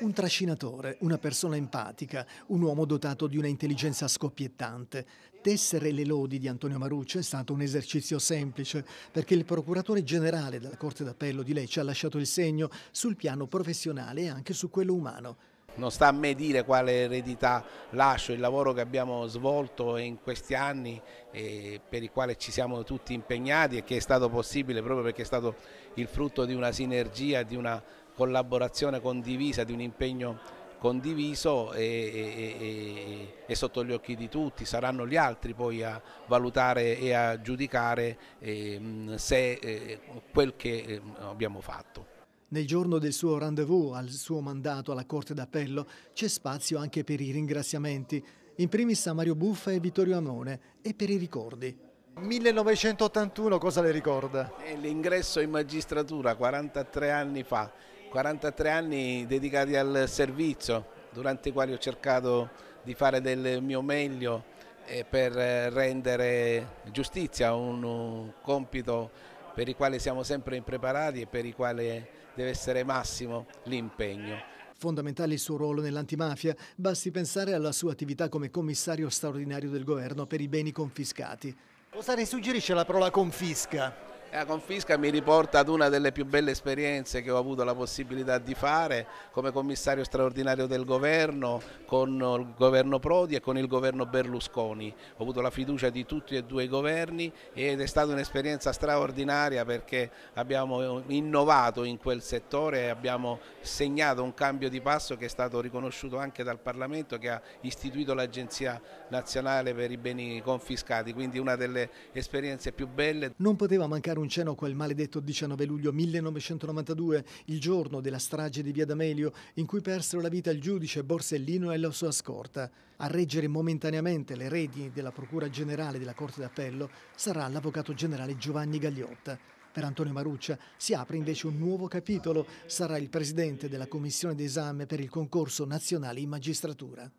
Un trascinatore, una persona empatica, un uomo dotato di una intelligenza scoppiettante. Tessere le lodi di Antonio Marucci è stato un esercizio semplice perché il procuratore generale della Corte d'Appello di Lecce ha lasciato il segno sul piano professionale e anche su quello umano. Non sta a me dire quale eredità lascio, il lavoro che abbiamo svolto in questi anni eh, per il quale ci siamo tutti impegnati e che è stato possibile proprio perché è stato il frutto di una sinergia, di una collaborazione condivisa, di un impegno condiviso e, e, e, e, sotto gli occhi di tutti, saranno gli altri poi a valutare e a giudicare eh, se eh, quel che ehm, abbiamo fatto. Nel giorno del suo rendezvous al suo mandato alla Corte d'Appello c'è spazio anche per i ringraziamenti, in primis a Mario Buffa e Vittorio Amone e per i ricordi. 1981 cosa le ricorda? Eh, l'ingresso in magistratura 43 anni fa 43 anni dedicati al servizio, durante i quali ho cercato di fare del mio meglio eh, per eh, rendere giustizia un compito per il quale siamo sempre impreparati e per il quale deve essere massimo l'impegno. Fondamentale il suo ruolo nell'antimafia, basti pensare alla sua attività come commissario straordinario del governo per i beni confiscati. Cosa ne suggerisce la parola confisca? Eh, la confisca mi riporta ad una delle più belle esperienze che ho avuto la possibilità di fare come commissario straordinario del governo, con il governo Prodi e con il governo Berlusconi. Ho avuto la fiducia di tutti e due i governi ed è stata un'esperienza straordinaria perché abbiamo innovato in quel settore e abbiamo segnato un cambio di passo che è stato riconosciuto anche dal Parlamento che ha istituito l'Agenzia Nazionale per i Beni Confiscati, quindi una delle esperienze più belle. Non poteva mancare un un cenno quel maledetto 19 luglio 1992, il giorno della strage di Via D'Amelio, in cui persero la vita il giudice Borsellino e la sua scorta. A reggere momentaneamente le redini della Procura Generale della Corte d'Appello sarà l'Avvocato Generale Giovanni Gagliotta. Per Antonio Maruccia si apre invece un nuovo capitolo. Sarà il presidente della commissione d'esame per il concorso nazionale in magistratura.